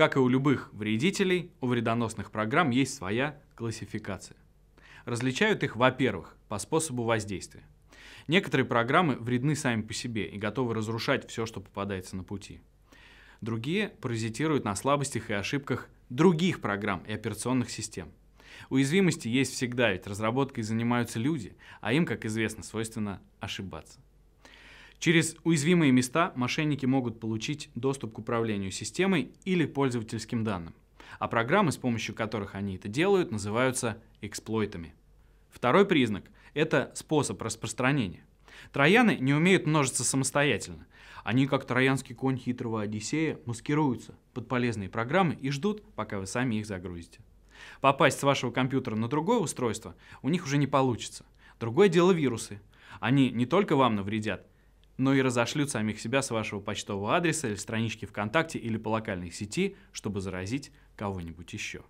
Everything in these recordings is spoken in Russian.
Как и у любых вредителей, у вредоносных программ есть своя классификация. Различают их, во-первых, по способу воздействия. Некоторые программы вредны сами по себе и готовы разрушать все, что попадается на пути. Другие паразитируют на слабостях и ошибках других программ и операционных систем. Уязвимости есть всегда, ведь разработкой занимаются люди, а им, как известно, свойственно ошибаться. Через уязвимые места мошенники могут получить доступ к управлению системой или пользовательским данным, а программы, с помощью которых они это делают, называются эксплойтами. Второй признак – это способ распространения. Трояны не умеют множиться самостоятельно. Они, как троянский конь хитрого Одиссея, маскируются под полезные программы и ждут, пока вы сами их загрузите. Попасть с вашего компьютера на другое устройство у них уже не получится. Другое дело вирусы. Они не только вам навредят, но и разошлют самих себя с вашего почтового адреса или странички ВКонтакте или по локальной сети, чтобы заразить кого-нибудь еще.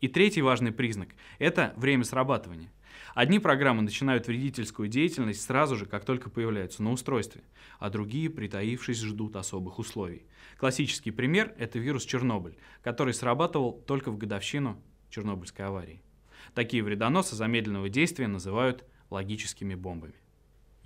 И третий важный признак – это время срабатывания. Одни программы начинают вредительскую деятельность сразу же, как только появляются на устройстве, а другие, притаившись, ждут особых условий. Классический пример – это вирус Чернобыль, который срабатывал только в годовщину Чернобыльской аварии. Такие вредоносы замедленного действия называют логическими бомбами.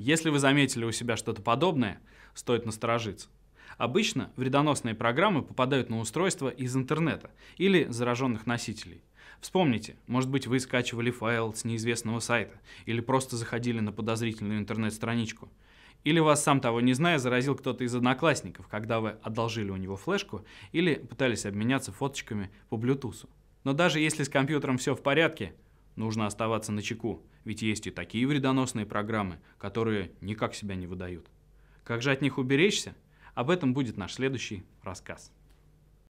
Если вы заметили у себя что-то подобное, стоит насторожиться. Обычно вредоносные программы попадают на устройства из интернета или зараженных носителей. Вспомните, может быть вы скачивали файл с неизвестного сайта или просто заходили на подозрительную интернет-страничку. Или вас сам того не зная заразил кто-то из одноклассников, когда вы одолжили у него флешку или пытались обменяться фоточками по Bluetooth. Но даже если с компьютером все в порядке, Нужно оставаться на чеку, ведь есть и такие вредоносные программы, которые никак себя не выдают. Как же от них уберечься? Об этом будет наш следующий рассказ.